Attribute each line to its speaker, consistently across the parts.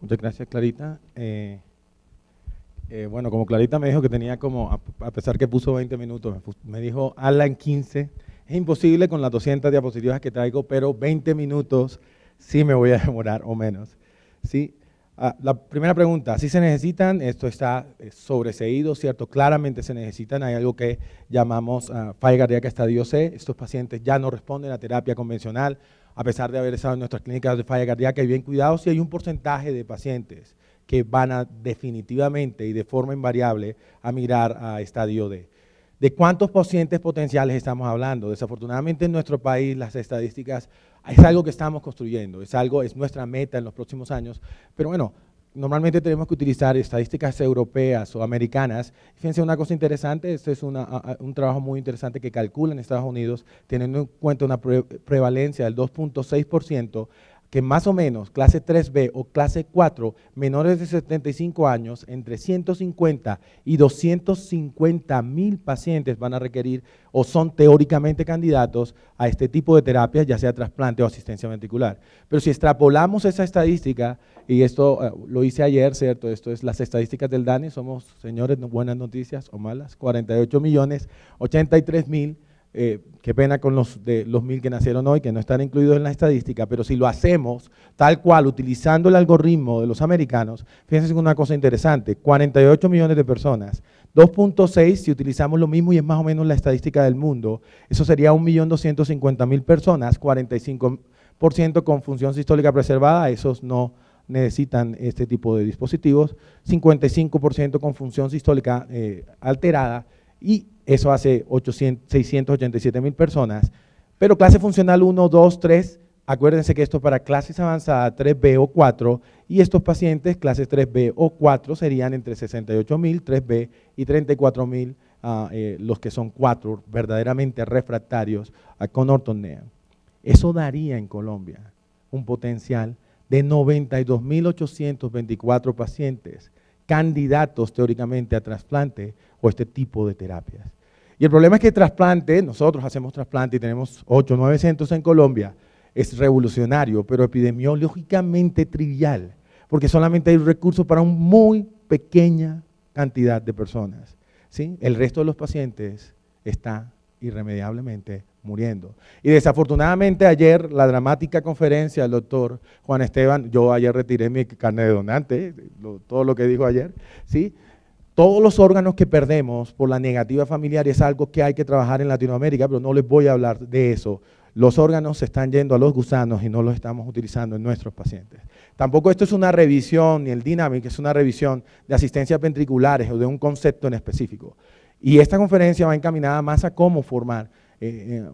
Speaker 1: Muchas gracias, Clarita. Eh, eh, bueno, como Clarita me dijo que tenía como, a, pesar que puso 20 minutos, me dijo en 15. Es imposible con las 200 diapositivas que traigo, pero 20 minutos sí me voy a demorar o menos. ¿sí? Ah, la primera pregunta, si ¿sí se necesitan, esto está eh, sobreseído, ¿cierto? Claramente se necesitan, hay algo que llamamos uh, falla cardíaca estadio C, estos pacientes ya no responden a terapia convencional, a pesar de haber estado en nuestras clínicas de falla cardíaca y bien cuidados, si hay un porcentaje de pacientes que van a definitivamente y de forma invariable a mirar a estadio D. ¿De cuántos pacientes potenciales estamos hablando? Desafortunadamente en nuestro país las estadísticas es algo que estamos construyendo, es algo, es nuestra meta en los próximos años, pero bueno, normalmente tenemos que utilizar estadísticas europeas o americanas. Fíjense una cosa interesante, este es un trabajo muy interesante que calcula en Estados Unidos, teniendo en cuenta una prevalencia del 2.6%, que más o menos clase 3B o clase 4, menores de 75 años, entre 150 y 250 mil pacientes van a requerir o son teóricamente candidatos a este tipo de terapias, ya sea trasplante o asistencia ventricular. Pero si extrapolamos esa estadística, y esto eh, lo hice ayer, ¿cierto? Esto es las estadísticas del DANI, somos, señores, buenas noticias o malas, 48 millones, 83 mil eh, qué pena con los, de, los mil que nacieron hoy, que no están incluidos en la estadística, pero si lo hacemos tal cual, utilizando el algoritmo de los americanos, fíjense una cosa interesante, 48 millones de personas, 2.6 si utilizamos lo mismo y es más o menos la estadística del mundo, eso sería 1.250.000 personas, 45% con función sistólica preservada, esos no necesitan este tipo de dispositivos, 55% con función sistólica eh, alterada y eso hace 687 mil personas. Pero clase funcional 1, 2, 3, acuérdense que esto es para clases avanzadas 3B o 4, y estos pacientes, clases 3B o 4, serían entre 68 3B y 34 mil ah, eh, los que son 4 verdaderamente refractarios con ortonea. Eso daría en Colombia un potencial de 92.824 pacientes candidatos teóricamente a trasplante o este tipo de terapias. Y el problema es que el trasplante, nosotros hacemos trasplante y tenemos 8 o 9 centros en Colombia, es revolucionario, pero epidemiológicamente trivial, porque solamente hay recursos para una muy pequeña cantidad de personas. ¿sí? El resto de los pacientes está irremediablemente muriendo. Y desafortunadamente ayer la dramática conferencia del doctor Juan Esteban, yo ayer retiré mi carnet de donante, todo lo que dijo ayer, ¿sí? Todos los órganos que perdemos por la negativa familiar es algo que hay que trabajar en Latinoamérica, pero no les voy a hablar de eso. Los órganos se están yendo a los gusanos y no los estamos utilizando en nuestros pacientes. Tampoco esto es una revisión, ni el Dynamic es una revisión de asistencias ventriculares o de un concepto en específico. Y esta conferencia va encaminada más a cómo formar eh, eh,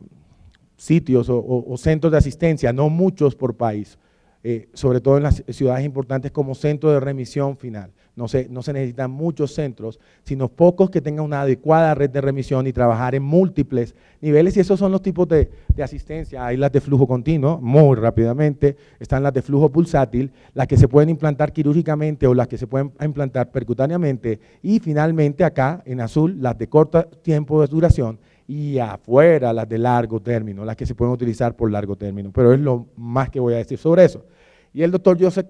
Speaker 1: sitios o centros de asistencia, no muchos por país. Eh, sobre todo en las ciudades importantes como centro de remisión final. No se, no se necesitan muchos centros, sino pocos que tengan una adecuada red de remisión y trabajar en múltiples niveles. Y esos son los tipos de, de asistencia. Hay las de flujo continuo, muy rápidamente. Están las de flujo pulsátil, las que se pueden implantar quirúrgicamente o las que se pueden implantar percutáneamente. Y finalmente acá, en azul, las de corto tiempo de duración, y afuera las de largo término, las que se pueden utilizar por largo término. Pero es lo más que voy a decir sobre eso. Y el doctor Joseph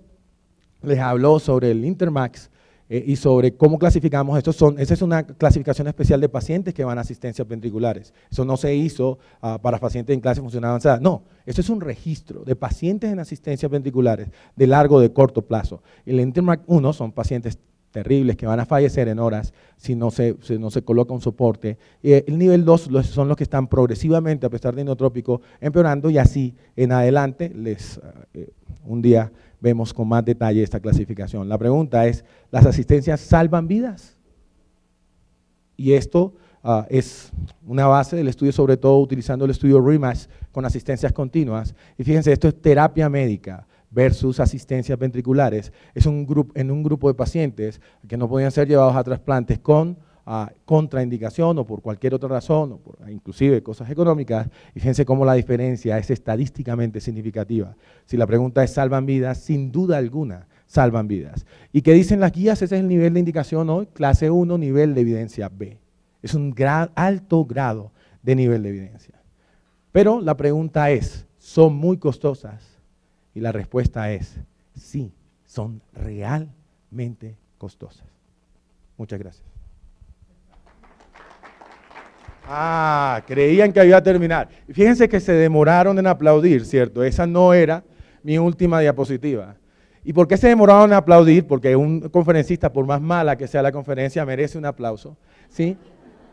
Speaker 1: les habló sobre el Intermax eh, y sobre cómo clasificamos. Estos son, esa es una clasificación especial de pacientes que van a asistencias ventriculares. Eso no se hizo ah, para pacientes en clase funcional avanzada. No, eso es un registro de pacientes en asistencias ventriculares de largo, de corto plazo. El Intermax 1 son pacientes terribles que van a fallecer en horas si no se, no se coloca un soporte. Eh, el nivel 2 son los que están progresivamente, a pesar de inotrópico, empeorando y así en adelante les, ah, eh, un día vemos con más detalle esta clasificación. La pregunta es, ¿las asistencias salvan vidas? Y esto ah, es una base del estudio, sobre todo utilizando el estudio RIMAS con asistencias continuas. Y fíjense, esto es terapia médica versus asistencias ventriculares es un grupo, en un grupo de pacientes que no podían ser llevados a trasplantes con contraindicación o por cualquier otra razón, o inclusive cosas económicas, y fíjense cómo la diferencia es estadísticamente significativa. Si la pregunta es ¿salvan vidas? Sin duda alguna, salvan vidas. ¿Y qué dicen las guías? Ese es el nivel de indicación hoy, clase 1, nivel de evidencia B. Es un alto grado de nivel de evidencia. Pero la pregunta es, ¿son muy costosas? Y la respuesta es, sí, son realmente costosas. Muchas gracias. Ah, creían que iba a terminar. Fíjense que se demoraron en aplaudir, ¿cierto? Esa no era mi última diapositiva. ¿Y por qué se demoraron en aplaudir? Porque un conferencista, por más mala que sea la conferencia, merece un aplauso, ¿sí?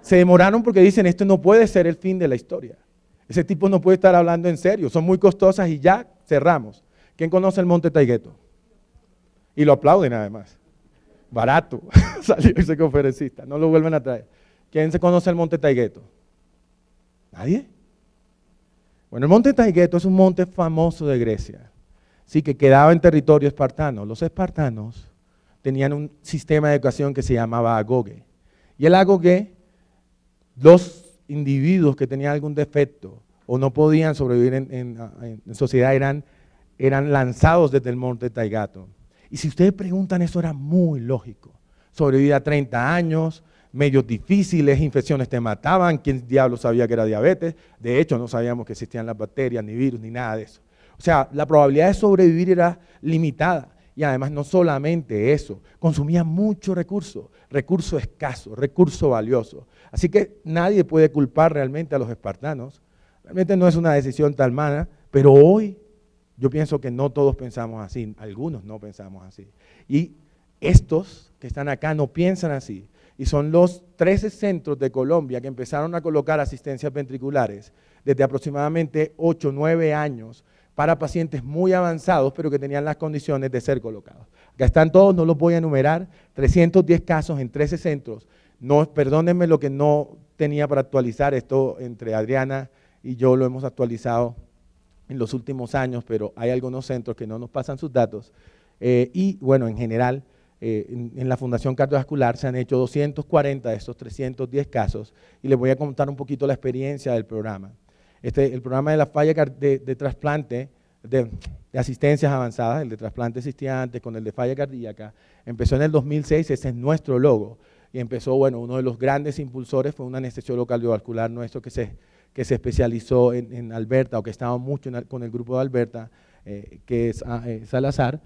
Speaker 1: Se demoraron porque dicen, esto no puede ser el fin de la historia. Ese tipo no puede estar hablando en serio, son muy costosas y ya cerramos. ¿Quién conoce el Monte Taigueto? Y lo aplauden además. Barato salió ese conferencista, no lo vuelven a traer. ¿Quién se conoce el Monte Taigueto? ¿Nadie? Bueno, el Monte Taigueto es un monte famoso de Grecia, sí, que quedaba en territorio espartano. Los espartanos tenían un sistema de educación que se llamaba agoge. Y el agoge, los individuos que tenían algún defecto o no podían sobrevivir en sociedad eran eran lanzados desde el monte Taigato. Y si ustedes preguntan, eso era muy lógico. Sobrevivía 30 años, medios difíciles, infecciones te mataban, ¿quién diablo sabía que era diabetes? De hecho, no sabíamos que existían las bacterias, ni virus, ni nada de eso. O sea, la probabilidad de sobrevivir era limitada. Y además no solamente eso, consumía mucho recurso, recurso escaso, recurso valioso. Así que nadie puede culpar realmente a los espartanos. Realmente no es una decisión tan mala, pero hoy yo pienso que no todos pensamos así, algunos no pensamos así. Y estos que están acá no piensan así. Y son los 13 centros de Colombia que empezaron a colocar asistencias ventriculares desde aproximadamente 8 o 9 años para pacientes muy avanzados, pero que tenían las condiciones de ser colocados. Acá están todos, no los voy a enumerar, 310 casos en 13 centros. No, perdónenme lo que no tenía para actualizar, esto entre Adriana y yo lo hemos actualizado en los últimos años, pero hay algunos centros que no nos pasan sus datos. Eh, y bueno, en general, eh, en, la Fundación Cardiovascular se han hecho 240 de estos 310 casos y les voy a contar un poquito la experiencia del programa. Este, el programa de la falla de, trasplante, de, asistencias avanzadas, el de trasplante existía con el de falla cardíaca, empezó en el 2006, ese es nuestro logo, y empezó, bueno, uno de los grandes impulsores fue un anestesiólogo cardiovascular nuestro que se que se especializó en, en Alberta o que estaba mucho con el grupo de Alberta, eh, que es ah, eh, Salazar,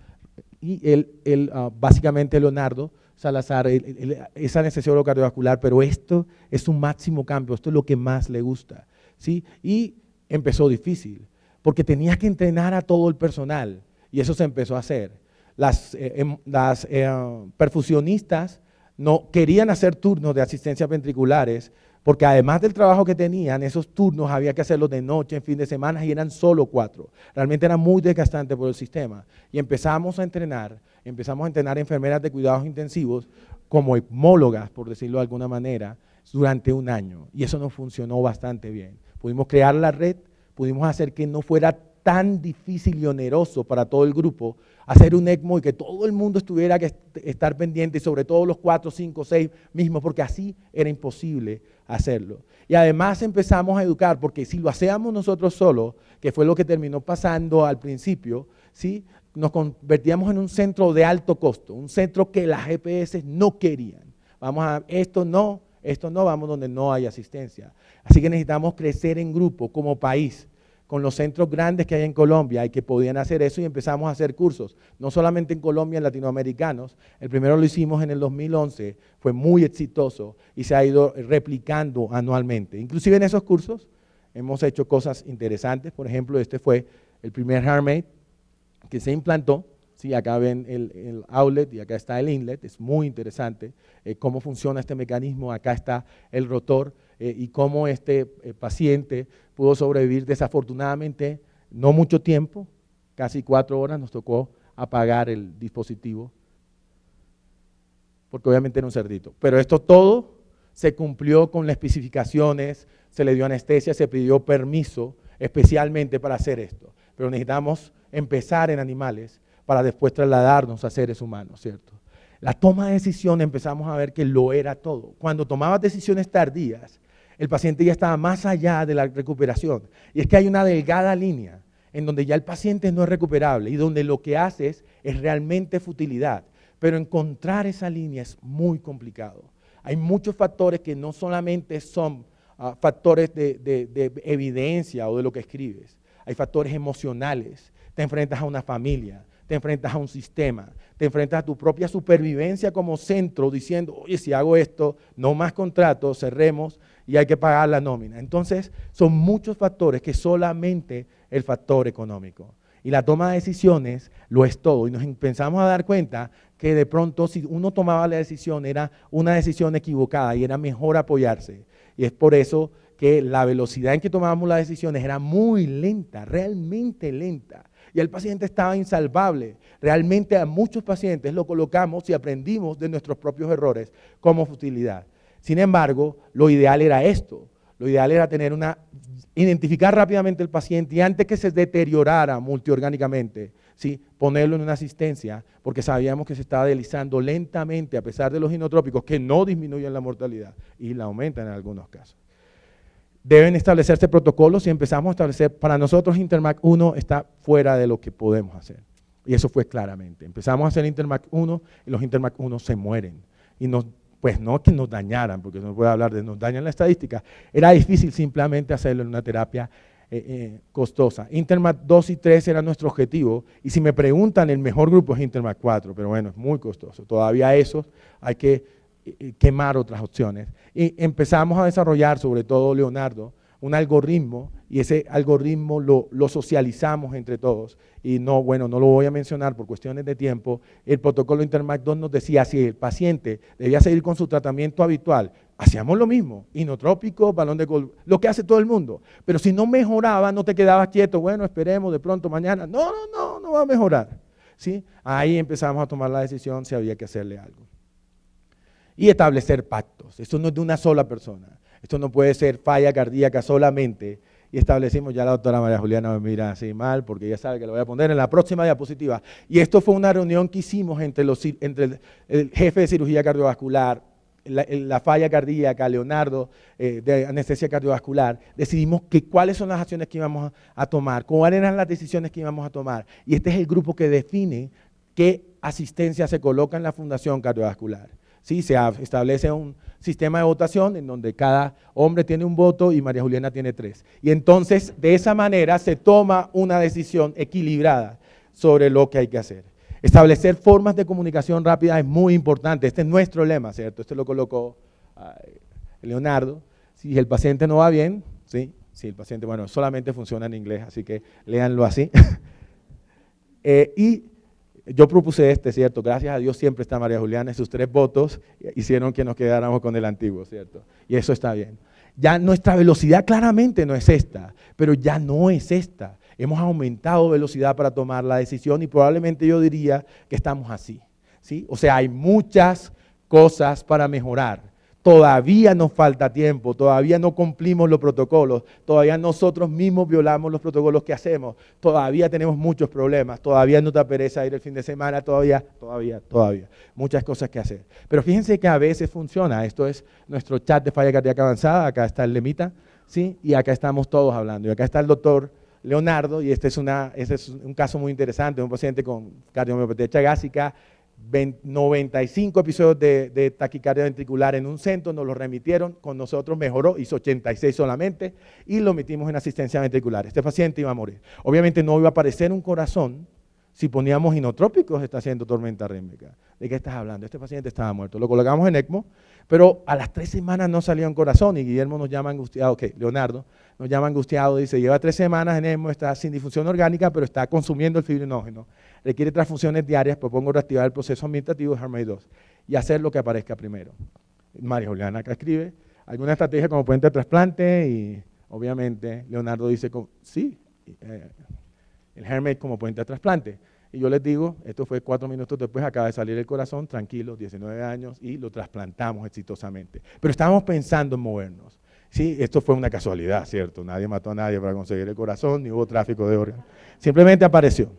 Speaker 1: y él, él ah, básicamente Leonardo Salazar, esa necesidad es cardiovascular, pero esto es un máximo cambio, esto es lo que más le gusta. ¿sí? Y empezó difícil, porque tenía que entrenar a todo el personal, y eso se empezó a hacer. Las, eh, em, las ah, perfusionistas no querían hacer turnos de asistencia ventriculares porque además del trabajo que tenían, esos turnos había que hacerlos de noche, en fin de semana, y eran solo cuatro. Realmente era muy desgastante por el sistema. Y empezamos a entrenar, empezamos a entrenar enfermeras de cuidados intensivos como hipmólogas, por decirlo de alguna manera, durante un año. Y eso nos funcionó bastante bien. Pudimos crear la red, pudimos hacer que no fuera tan difícil y oneroso para todo el grupo hacer un ECMO y que todo el mundo estuviera que estar pendiente, sobre todo los cuatro, cinco, seis mismos, porque así era imposible hacerlo. Y además empezamos a educar, porque si lo hacíamos nosotros solos, que fue lo que terminó pasando al principio, ¿sí? nos convertíamos en un centro de alto costo, un centro que las GPS e no querían. Vamos a, esto no, esto no, vamos donde no hay asistencia. Así que necesitamos crecer en grupo como país con los centros grandes que hay en Colombia y que podían hacer eso y empezamos a hacer cursos, no solamente en Colombia, en latinoamericanos. El primero lo hicimos en el 2011, fue muy exitoso y se ha ido replicando anualmente. Inclusive en esos cursos hemos hecho cosas interesantes, por ejemplo, este fue el primer Handmade que se implantó, Sí, acá ven el, outlet y acá está el inlet, es muy interesante eh, cómo funciona este mecanismo, acá está el rotor eh, y cómo este eh, paciente pudo sobrevivir desafortunadamente no mucho tiempo, casi cuatro horas nos tocó apagar el dispositivo, porque obviamente era un cerdito. Pero esto todo se cumplió con las especificaciones, se le dio anestesia, se pidió permiso especialmente para hacer esto. Pero necesitamos empezar en animales para después trasladarnos a seres humanos, ¿cierto? la toma de decisión empezamos a ver que lo era todo. Cuando tomabas decisiones tardías, el paciente ya estaba más allá de la recuperación. Y es que hay una delgada línea en donde ya el paciente no es recuperable y donde lo que haces es realmente futilidad. Pero encontrar esa línea es muy complicado. Hay muchos factores que no solamente son ah, factores de, de evidencia o de lo que escribes, hay factores emocionales. Te enfrentas a una familia, te enfrentas a un sistema, te enfrentas a tu propia supervivencia como centro, diciendo, oye, si hago esto, no más contratos, cerremos y hay que pagar la nómina. Entonces, son muchos factores que solamente el factor económico. Y la toma de decisiones lo es todo. Y nos empezamos a dar cuenta que de pronto si uno tomaba la decisión era una decisión equivocada y era mejor apoyarse. Y es por eso que la velocidad en que tomábamos las decisiones era muy lenta, realmente lenta. Y el paciente estaba insalvable. Realmente a muchos pacientes lo colocamos y aprendimos de nuestros propios errores como futilidad. Sin embargo, lo ideal era esto. Lo ideal era tener una, identificar rápidamente el paciente y antes que se deteriorara multiorgánicamente, ¿sí? ponerlo en una asistencia, porque sabíamos que se estaba deslizando lentamente a pesar de los inotrópicos que no disminuyen la mortalidad y la aumentan en algunos casos deben establecerse protocolos y empezamos a establecer, para nosotros Intermac 1 está fuera de lo que podemos hacer. Y eso fue claramente. Empezamos a hacer Intermac 1 y los Intermac 1 se mueren. Y pues no que nos dañaran, porque no puede hablar de nos dañan la estadística. Era difícil simplemente hacerlo en una terapia eh, eh, costosa. Intermac 2 y 3 era nuestro objetivo. Y si me preguntan, el mejor grupo es Intermac 4, pero bueno, es muy costoso. Todavía eso hay que eh, eh, quemar otras opciones. Y empezamos a desarrollar, sobre todo Leonardo, un algoritmo y ese algoritmo lo, socializamos entre todos. Y no, bueno, no lo voy a mencionar por cuestiones de tiempo. El protocolo Intermac 2 nos decía si el paciente debía seguir con su tratamiento habitual. Hacíamos lo mismo, inotrópico, balón de gol, lo que hace todo el mundo. Pero si no mejoraba, no te quedabas quieto, bueno, esperemos de pronto mañana. No, no, no, no va a mejorar. ¿Sí? Ahí empezamos a tomar la decisión si había que hacerle algo y establecer pactos. Esto no es de una sola persona. Esto no puede ser falla cardíaca solamente. Y establecimos, ya la doctora María Juliana me mira así mal, porque ya sabe que lo voy a poner en la próxima diapositiva. Y esto fue una reunión que hicimos entre, los, entre el, jefe de cirugía cardiovascular, la, falla cardíaca, Leonardo, eh, de anestesia cardiovascular, decidimos que cuáles son las acciones que íbamos a, a, tomar, cuáles eran las decisiones que íbamos a tomar. Y este es el grupo que define qué asistencia se coloca en la Fundación Cardiovascular. ¿sí? se establece un sistema de votación en donde cada hombre tiene un voto y María Juliana tiene tres. Y entonces de esa manera se toma una decisión equilibrada sobre lo que hay que hacer. Establecer formas de comunicación rápida es muy importante. Este es nuestro lema, ¿cierto? Este lo colocó ah, Leonardo. Si el paciente no va bien, ¿sí? si el paciente, bueno, solamente funciona en inglés, así que léanlo así. Eh, y yo propuse este, ¿cierto? Gracias a Dios siempre está María Juliana. sus tres votos hicieron que nos quedáramos con el antiguo, ¿cierto? Y eso está bien. Ya nuestra velocidad claramente no es esta, pero ya no es esta. Hemos aumentado velocidad para tomar la decisión y probablemente yo diría que estamos así, ¿sí? O sea, hay muchas cosas para mejorar. Todavía nos falta tiempo, todavía no cumplimos los protocolos, todavía nosotros mismos violamos los protocolos que hacemos, todavía tenemos muchos problemas, todavía no te pereza ir el fin de semana, todavía, todavía, todavía. Muchas cosas que hacer. Pero fíjense que a veces funciona. Esto es nuestro chat de falla cardíaca avanzada, acá está el Lemita, ¿sí? Y acá estamos todos hablando. Y acá está el doctor Leonardo, y este es, este es un caso muy interesante, un paciente con cardiomiopatía chagásica, 95 episodios de, taquicardia ventricular en un centro, nos lo remitieron, con nosotros mejoró, hizo 86 solamente y lo metimos en asistencia ventricular. Este paciente iba a morir. Obviamente no iba a aparecer un corazón si poníamos inotrópicos, está haciendo tormenta rítmica. ¿De qué estás hablando? Este paciente estaba muerto. Lo colocamos en ECMO, pero a las tres semanas no salía un corazón y Guillermo nos llama angustiado, ok, Leonardo, nos llama angustiado, dice, lleva tres semanas en ESMO, está sin difusión orgánica, pero está consumiendo el fibrinógeno. Requiere transfusiones diarias, propongo reactivar el proceso administrativo de Hermes 2 y hacer lo que aparezca primero. María Juliana acá escribe, alguna estrategia como puente de trasplante y obviamente Leonardo dice, sí, eh, el Hermes como puente de trasplante. Y yo les digo, esto fue cuatro minutos después, acaba de salir el corazón, tranquilo, 19 años, y lo trasplantamos exitosamente. Pero estábamos pensando en movernos. Sí, esto fue una casualidad, ¿cierto? Nadie mató a nadie para conseguir el corazón, ni hubo tráfico de órganos. Simplemente apareció.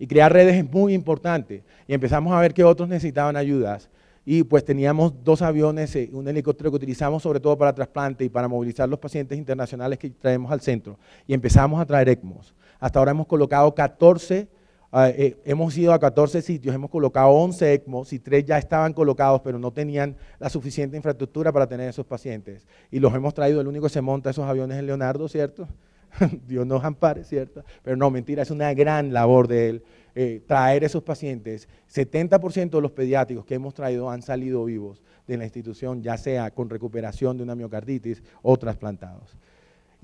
Speaker 1: Y crear redes es muy importante. Y empezamos a ver que otros necesitaban ayudas. Y pues teníamos dos aviones, eh, un helicóptero que utilizamos sobre todo para trasplante y para movilizar los pacientes internacionales que traemos al centro. Y empezamos a traer ECMOS. Hasta ahora hemos colocado 14 Ah, eh, hemos ido a 14 sitios, hemos colocado 11 ECMOs y 3 ya estaban colocados, pero no tenían la suficiente infraestructura para tener esos pacientes. Y los hemos traído, el único que se monta esos aviones es Leonardo, ¿cierto? Dios nos ampare, ¿cierto? Pero no, mentira, es una gran labor de él eh, traer esos pacientes. 70% de los pediátricos que hemos traído han salido vivos de la institución, ya sea con recuperación de una miocarditis o trasplantados.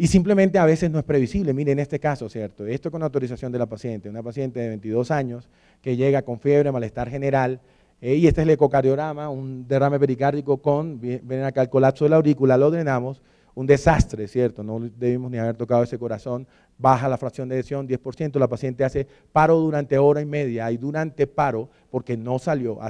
Speaker 1: Y simplemente a veces no es previsible. miren en este caso, ¿cierto? Esto con autorización de la paciente. Una paciente de 22 años que llega con fiebre, malestar general, eh, y este es el ecocardiograma, un derrame pericárdico con, ven acá, el colapso de la aurícula, lo drenamos, un desastre, ¿cierto? No debimos ni haber tocado ese corazón, baja la fracción de lesión, 10%, la paciente hace paro durante hora y media y durante paro, porque no salió a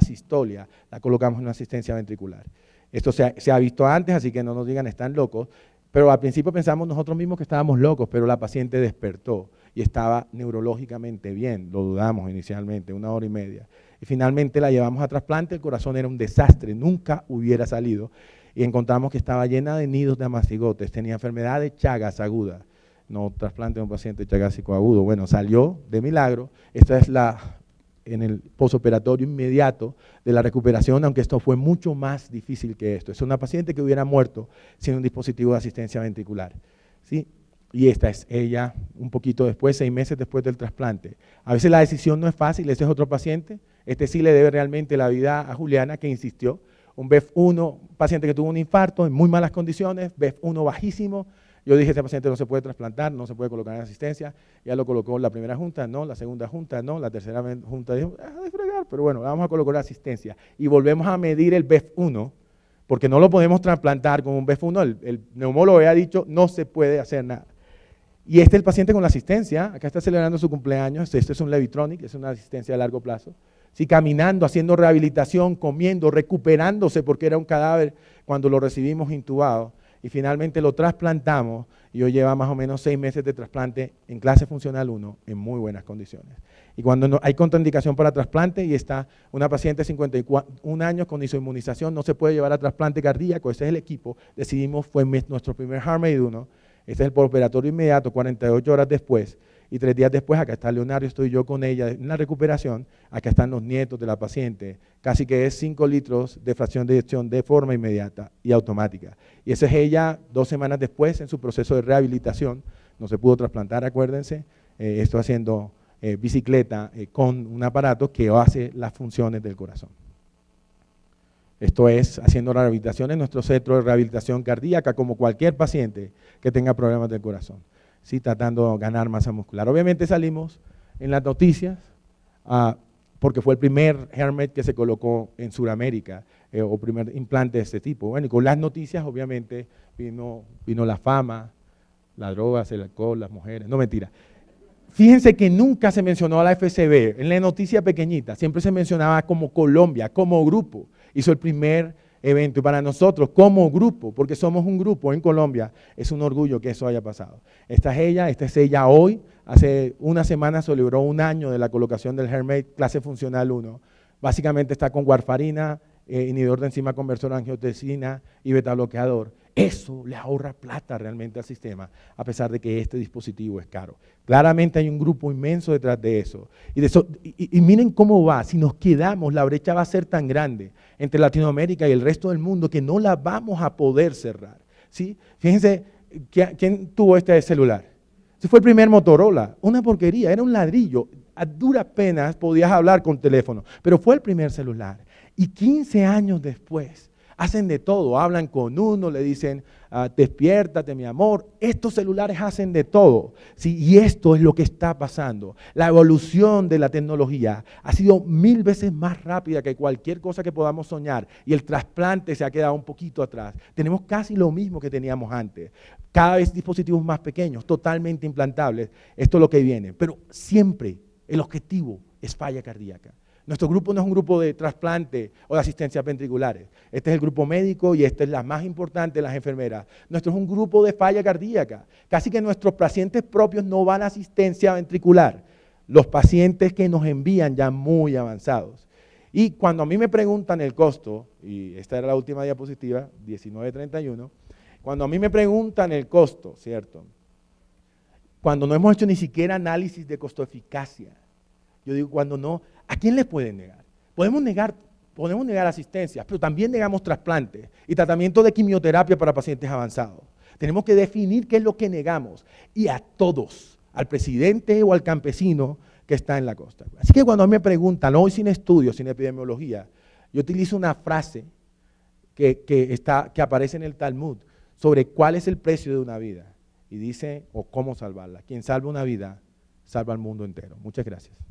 Speaker 1: la colocamos en una asistencia ventricular. Esto se ha visto antes, así que no nos digan están locos. Pero al principio pensamos nosotros mismos que estábamos locos, pero la paciente despertó y estaba neurológicamente bien, lo dudamos inicialmente, una hora y media. Y finalmente la llevamos a trasplante, el corazón era un desastre, nunca hubiera salido. Y encontramos que estaba llena de nidos de amacigotes, tenía enfermedad de Chagas aguda. No trasplante a un paciente chagásico agudo. Bueno, salió de milagro. Esta es la en el posoperatorio inmediato de la recuperación, aunque esto fue mucho más difícil que esto. Es una paciente que hubiera muerto sin un dispositivo de asistencia ventricular. Y esta es ella un poquito después, seis meses después del trasplante. A veces la decisión no es fácil, ese es otro paciente, este sí le debe realmente la vida a Juliana, que insistió. Un BEF1, paciente que tuvo un infarto en muy malas condiciones, BEF1 bajísimo, yo dije, este paciente no se puede trasplantar, no se puede colocar en asistencia. Ya lo colocó la primera junta, no, la segunda junta, no, la tercera junta dijo, de ah, fregar, pero bueno, vamos a colocar asistencia. Y volvemos a medir el BEF1, porque no lo podemos trasplantar con un BEF1. El, neumólogo ya ha dicho, no se puede hacer nada. Y este es el paciente con la asistencia, acá está celebrando su cumpleaños, este, este es un Levitronic, es una asistencia a largo plazo. Sí, caminando, haciendo rehabilitación, comiendo, recuperándose porque era un cadáver cuando lo recibimos intubado y finalmente lo trasplantamos. y Yo lleva más o menos seis meses de trasplante en clase funcional 1 en muy buenas condiciones. Y cuando no, hay contraindicación para trasplante y está una paciente de 51 años con isoinmunización, no se puede llevar a trasplante cardíaco, ese es el equipo, decidimos, fue nuestro primer HARMAID 1, este es el operatorio inmediato, 48 horas después, y tres días después acá está Leonardo, estoy yo con ella en la recuperación, acá están los nietos de la paciente, casi que es 5 litros de fracción de digestión de forma inmediata y automática. Y esa es ella dos semanas después en su proceso de rehabilitación, no se pudo trasplantar, acuérdense, eh, estoy esto haciendo eh, bicicleta eh, con un aparato que hace las funciones del corazón. Esto es haciendo rehabilitación en nuestro centro de rehabilitación cardíaca, como cualquier paciente que tenga problemas del corazón. ¿sí? tratando de ganar masa muscular. Obviamente salimos en las noticias ah, porque fue el primer Hermet que se colocó en Sudamérica eh, o primer implante de este tipo. Bueno, y con las noticias obviamente vino, vino la fama, las drogas, el alcohol, las mujeres, no mentira. Fíjense que nunca se mencionó a la FCB, en la noticia pequeñita, siempre se mencionaba como Colombia, como grupo. Hizo el primer evento. Y para nosotros, como grupo, porque somos un grupo en Colombia, es un orgullo que eso haya pasado. Esta es ella, esta es ella hoy. Hace una semana celebró un año de la colocación del Hermate clase funcional 1. Básicamente está con warfarina, eh, inhibidor de enzima conversor angiotensina y beta bloqueador. Eso le ahorra plata realmente al sistema, a pesar de que este dispositivo es caro. Claramente hay un grupo inmenso detrás de eso. Y, miren cómo va, si nos quedamos, la brecha va a ser tan grande entre Latinoamérica y el resto del mundo que no la vamos a poder cerrar. ¿sí? Fíjense, ¿quién, tuvo este celular? fue el primer Motorola, una porquería, era un ladrillo. A duras penas podías hablar con teléfono, pero fue el primer celular. Y 15 años después, hacen de todo, hablan con uno, le dicen, ah, despiértate mi amor, estos celulares hacen de todo. ¿sí? Y esto es lo que está pasando. La evolución de la tecnología ha sido mil veces más rápida que cualquier cosa que podamos soñar y el trasplante se ha quedado un poquito atrás. Tenemos casi lo mismo que teníamos antes, cada vez dispositivos más pequeños, totalmente implantables. Esto es lo que viene, pero siempre el objetivo es falla cardíaca. Nuestro grupo no es un grupo de trasplante o de asistencia ventriculares. Este es el grupo médico y esta es la más importante, las enfermeras. Nuestro es un grupo de falla cardíaca. Casi que nuestros pacientes propios no van a asistencia ventricular. Los pacientes que nos envían ya muy avanzados. Y cuando a mí me preguntan el costo, y esta era la última diapositiva, 1931, cuando a mí me preguntan el costo, ¿cierto? Cuando no hemos hecho ni siquiera análisis de costo-eficacia yo digo, cuando no, ¿a quién le pueden negar? Podemos negar, podemos negar asistencias, pero también negamos trasplantes y tratamiento de quimioterapia para pacientes avanzados. Tenemos que definir qué es lo que negamos y a todos, al presidente o al campesino que está en la costa. Así que cuando me preguntan, hoy sin estudios, sin epidemiología, yo utilizo una frase está, que aparece en el Talmud sobre cuál es el precio de una vida. Y dice, o cómo salvarla. Quien salva una vida, salva al mundo entero. Muchas gracias.